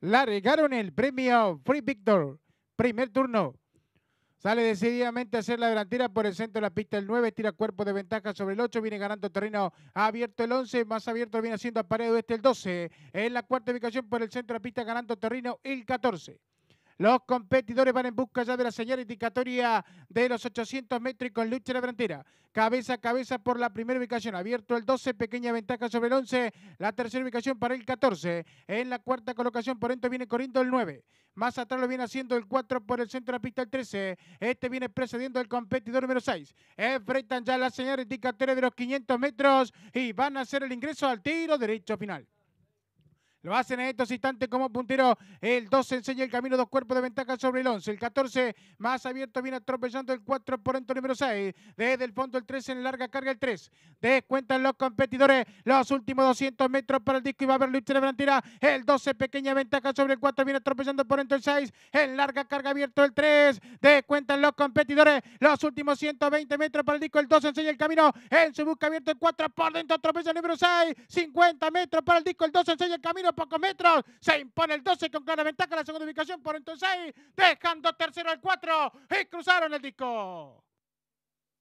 La regaron el premio Free Victor. Primer turno. Sale decididamente a hacer la delantera por el centro de la pista el 9, tira cuerpo de ventaja sobre el 8, viene ganando terreno abierto el 11, más abierto viene haciendo a pared oeste el 12, en la cuarta ubicación por el centro de la pista ganando terreno el 14. Los competidores van en busca ya de la señal indicatoria de los 800 metros y con lucha en la frontera Cabeza a cabeza por la primera ubicación. Abierto el 12, pequeña ventaja sobre el 11. La tercera ubicación para el 14. En la cuarta colocación por dentro viene corriendo el 9. Más atrás lo viene haciendo el 4 por el centro de la pista el 13. Este viene precediendo al competidor número 6. Enfrentan ya la señal indicatoria de los 500 metros y van a hacer el ingreso al tiro derecho final. Lo hacen en estos instantes como puntero. El 12 enseña el camino, dos cuerpos de ventaja sobre el 11. El 14 más abierto viene atropellando el 4 por dentro número 6. Desde el fondo el 13 en larga carga el 3. Descuentan los competidores los últimos 200 metros para el disco y va a haber lucha La El 12 pequeña ventaja sobre el 4 viene atropellando por dentro el 6. En larga carga abierto el 3. Descuentan los competidores los últimos 120 metros para el disco. El 12 enseña el camino. En su busca abierto el 4 por dentro atropella el número 6. 50 metros para el disco. El 12 enseña el camino pocos metros. Se impone el 12 con gran ventaja en la segunda ubicación por entonces, dejando tercero al 4 y cruzaron el disco.